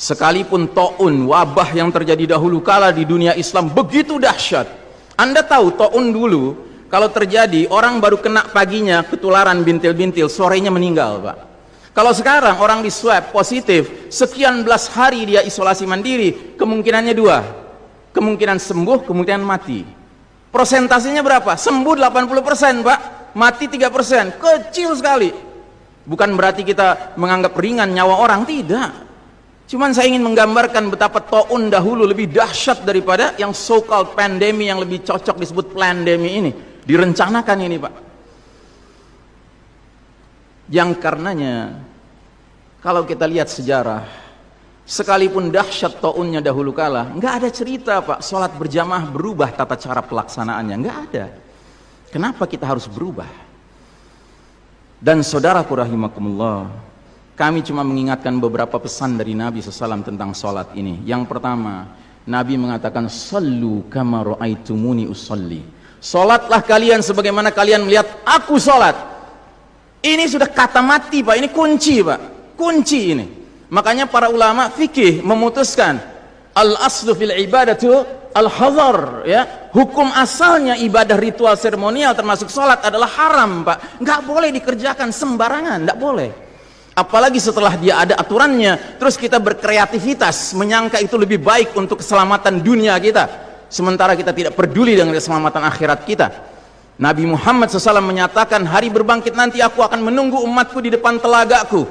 Sekalipun taun wabah yang terjadi dahulu kala di dunia Islam begitu dahsyat. Anda tahu taun dulu kalau terjadi orang baru kena paginya ketularan bintil-bintil, sorenya meninggal, Pak. Kalau sekarang orang di swab positif, sekian belas hari dia isolasi mandiri, kemungkinannya dua. Kemungkinan sembuh, kemungkinan mati. Prosentasinya berapa? Sembuh 80%, Pak. Mati 3%. Kecil sekali. Bukan berarti kita menganggap ringan nyawa orang, tidak Cuman saya ingin menggambarkan betapa to'un dahulu lebih dahsyat daripada yang so-called pandemi yang lebih cocok disebut pandemi ini. Direncanakan ini Pak. Yang karenanya kalau kita lihat sejarah sekalipun dahsyat to'unnya dahulu kala nggak ada cerita Pak sholat berjamaah berubah tata cara pelaksanaannya nggak ada kenapa kita harus berubah dan saudaraku rahimakumullah kami cuma mengingatkan beberapa pesan dari Nabi SAW tentang sholat ini. Yang pertama, Nabi mengatakan, Sallu kama ra'aitumuni usalli. Sholatlah kalian sebagaimana kalian melihat aku sholat. Ini sudah kata mati Pak, ini kunci Pak. Kunci ini. Makanya para ulama fikih memutuskan, Al-aslu fil ibadatu al-hazar ya hukum asalnya ibadah ritual seremonial termasuk sholat adalah haram pak nggak boleh dikerjakan sembarangan nggak boleh apalagi setelah dia ada aturannya terus kita berkreativitas menyangka itu lebih baik untuk keselamatan dunia kita sementara kita tidak peduli dengan keselamatan akhirat kita Nabi Muhammad SAW menyatakan hari berbangkit nanti aku akan menunggu umatku di depan telagaku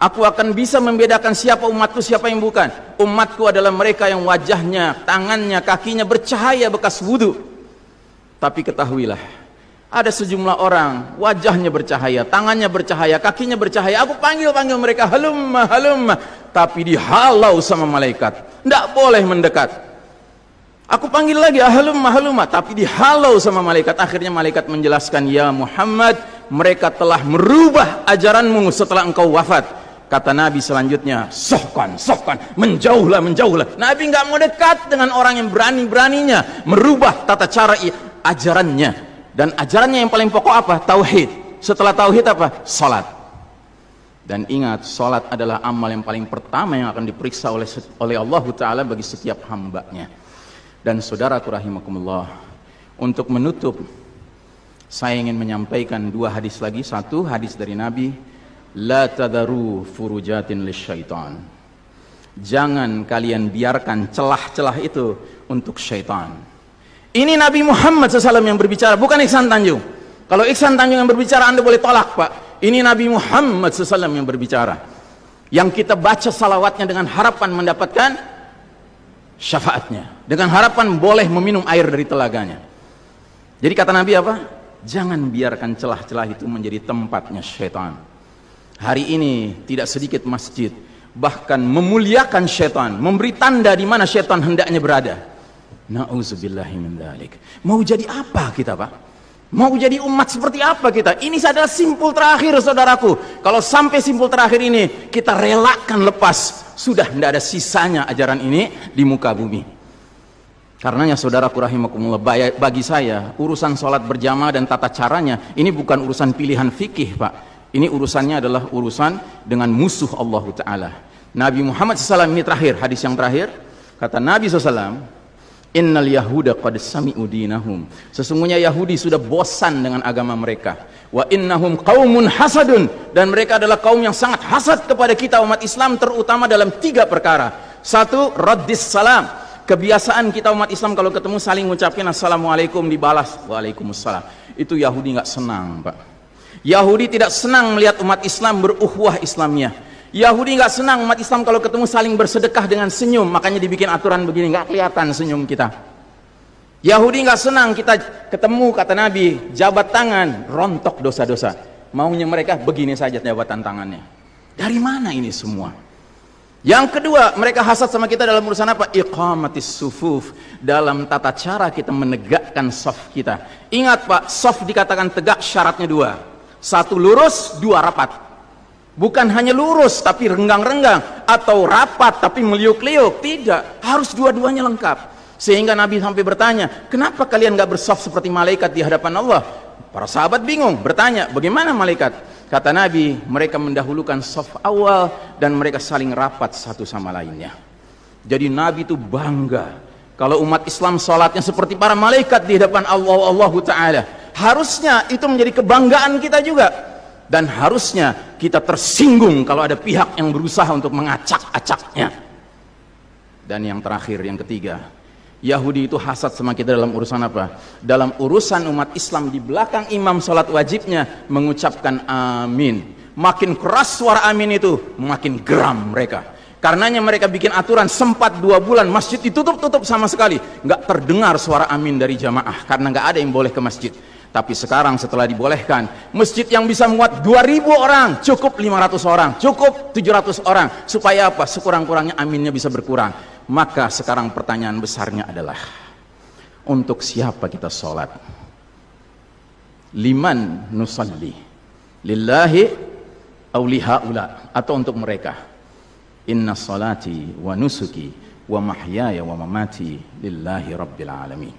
aku akan bisa membedakan siapa umatku siapa yang bukan umatku adalah mereka yang wajahnya tangannya kakinya bercahaya bekas wudhu tapi ketahuilah ada sejumlah orang, wajahnya bercahaya, tangannya bercahaya, kakinya bercahaya. Aku panggil-panggil mereka, halum, halum. Tapi dihalau sama malaikat. Tidak boleh mendekat. Aku panggil lagi, halum, halum. Tapi dihalau sama malaikat. Akhirnya malaikat menjelaskan, Ya Muhammad, mereka telah merubah ajaranmu setelah engkau wafat. Kata Nabi selanjutnya, sokan, sokan, menjauhlah, menjauhlah. Nabi nggak mau dekat dengan orang yang berani-beraninya merubah tata cara ajarannya dan ajarannya yang paling pokok apa? Tauhid. Setelah tauhid apa? Salat. Dan ingat, salat adalah amal yang paling pertama yang akan diperiksa oleh oleh Allah Taala bagi setiap hambanya. Dan saudara rahimakumullah, untuk menutup saya ingin menyampaikan dua hadis lagi. Satu hadis dari Nabi, la tadaru furujatin lisyaitan. Jangan kalian biarkan celah-celah itu untuk syaitan ini Nabi Muhammad SAW yang berbicara, bukan Iksan Tanjung. Kalau Iksan Tanjung yang berbicara, Anda boleh tolak, Pak. Ini Nabi Muhammad SAW yang berbicara. Yang kita baca salawatnya dengan harapan mendapatkan syafaatnya. Dengan harapan boleh meminum air dari telaganya. Jadi kata Nabi apa? Jangan biarkan celah-celah itu menjadi tempatnya syaitan. Hari ini tidak sedikit masjid bahkan memuliakan syaitan, memberi tanda di mana syaitan hendaknya berada. Nauzubillahi min Mau jadi apa kita, Pak? Mau jadi umat seperti apa kita? Ini adalah simpul terakhir, saudaraku. Kalau sampai simpul terakhir ini kita relakan lepas, sudah tidak ada sisanya ajaran ini di muka bumi. Karenanya saudaraku rahimakumullah, bagi saya urusan sholat berjamaah dan tata caranya ini bukan urusan pilihan fikih, Pak. Ini urusannya adalah urusan dengan musuh Allah Ta'ala. Nabi Muhammad SAW ini terakhir, hadis yang terakhir, kata Nabi SAW, Innal Yahuda qad sami'u dinahum. Sesungguhnya Yahudi sudah bosan dengan agama mereka. Wa innahum qaumun hasadun dan mereka adalah kaum yang sangat hasad kepada kita umat Islam terutama dalam tiga perkara. Satu, raddis salam. Kebiasaan kita umat Islam kalau ketemu saling mengucapkan assalamualaikum dibalas waalaikumsalam. Itu Yahudi nggak senang, Pak. Yahudi tidak senang melihat umat Islam beruhwah Islamnya. Yahudi nggak senang umat Islam kalau ketemu saling bersedekah dengan senyum, makanya dibikin aturan begini, nggak kelihatan senyum kita. Yahudi nggak senang kita ketemu kata Nabi, jabat tangan, rontok dosa-dosa. Maunya mereka begini saja jabatan tangannya. Dari mana ini semua? Yang kedua, mereka hasad sama kita dalam urusan apa? Iqamatis sufuf. Dalam tata cara kita menegakkan soft kita. Ingat Pak, soft dikatakan tegak syaratnya dua. Satu lurus, dua rapat Bukan hanya lurus tapi renggang-renggang atau rapat tapi meliuk-liuk, tidak. Harus dua-duanya lengkap. Sehingga Nabi sampai bertanya, "Kenapa kalian nggak bersaf seperti malaikat di hadapan Allah?" Para sahabat bingung, bertanya, "Bagaimana malaikat?" Kata Nabi, mereka mendahulukan saf awal dan mereka saling rapat satu sama lainnya. Jadi Nabi itu bangga kalau umat Islam salatnya seperti para malaikat di hadapan Allah Allah Taala. Harusnya itu menjadi kebanggaan kita juga dan harusnya kita tersinggung kalau ada pihak yang berusaha untuk mengacak-acaknya. Dan yang terakhir, yang ketiga, Yahudi itu hasad sama kita dalam urusan apa? Dalam urusan umat Islam di belakang imam sholat wajibnya mengucapkan amin. Makin keras suara amin itu, makin geram mereka. Karenanya mereka bikin aturan sempat dua bulan masjid ditutup-tutup sama sekali. Nggak terdengar suara amin dari jamaah karena nggak ada yang boleh ke masjid. Tapi sekarang setelah dibolehkan, masjid yang bisa muat 2000 orang, cukup 500 orang, cukup 700 orang. Supaya apa? Sekurang-kurangnya aminnya bisa berkurang. Maka sekarang pertanyaan besarnya adalah, untuk siapa kita sholat? Liman nusalli? Lillahi awlihaula? Atau untuk mereka? Inna salati wa nusuki wa mahyaya wa mamati lillahi rabbil alamin.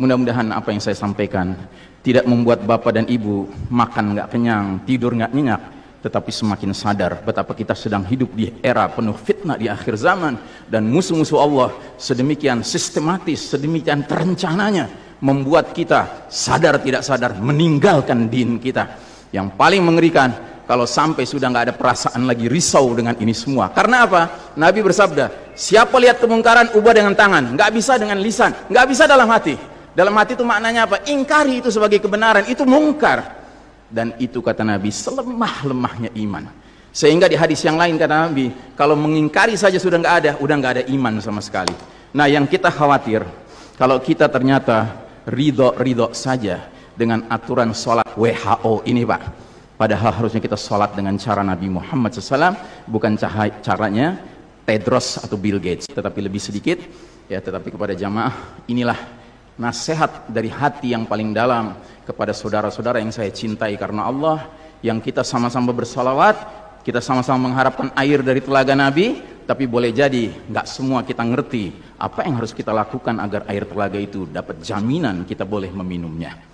Mudah-mudahan apa yang saya sampaikan tidak membuat bapak dan ibu makan nggak kenyang, tidur nggak nyenyak, tetapi semakin sadar betapa kita sedang hidup di era penuh fitnah di akhir zaman dan musuh-musuh Allah sedemikian sistematis, sedemikian terencananya membuat kita sadar tidak sadar meninggalkan din kita. Yang paling mengerikan kalau sampai sudah nggak ada perasaan lagi risau dengan ini semua. Karena apa? Nabi bersabda, siapa lihat kemungkaran ubah dengan tangan, nggak bisa dengan lisan, nggak bisa dalam hati. Dalam hati itu maknanya apa? Ingkari itu sebagai kebenaran, itu mungkar. Dan itu kata Nabi, selemah-lemahnya iman. Sehingga di hadis yang lain kata Nabi, kalau mengingkari saja sudah nggak ada, udah nggak ada iman sama sekali. Nah yang kita khawatir, kalau kita ternyata ridho-ridho saja dengan aturan sholat WHO ini Pak. Padahal harusnya kita sholat dengan cara Nabi Muhammad SAW, bukan caranya Tedros atau Bill Gates, tetapi lebih sedikit, ya tetapi kepada jamaah inilah nasihat dari hati yang paling dalam kepada saudara-saudara yang saya cintai karena Allah yang kita sama-sama bersalawat kita sama-sama mengharapkan air dari telaga Nabi tapi boleh jadi nggak semua kita ngerti apa yang harus kita lakukan agar air telaga itu dapat jaminan kita boleh meminumnya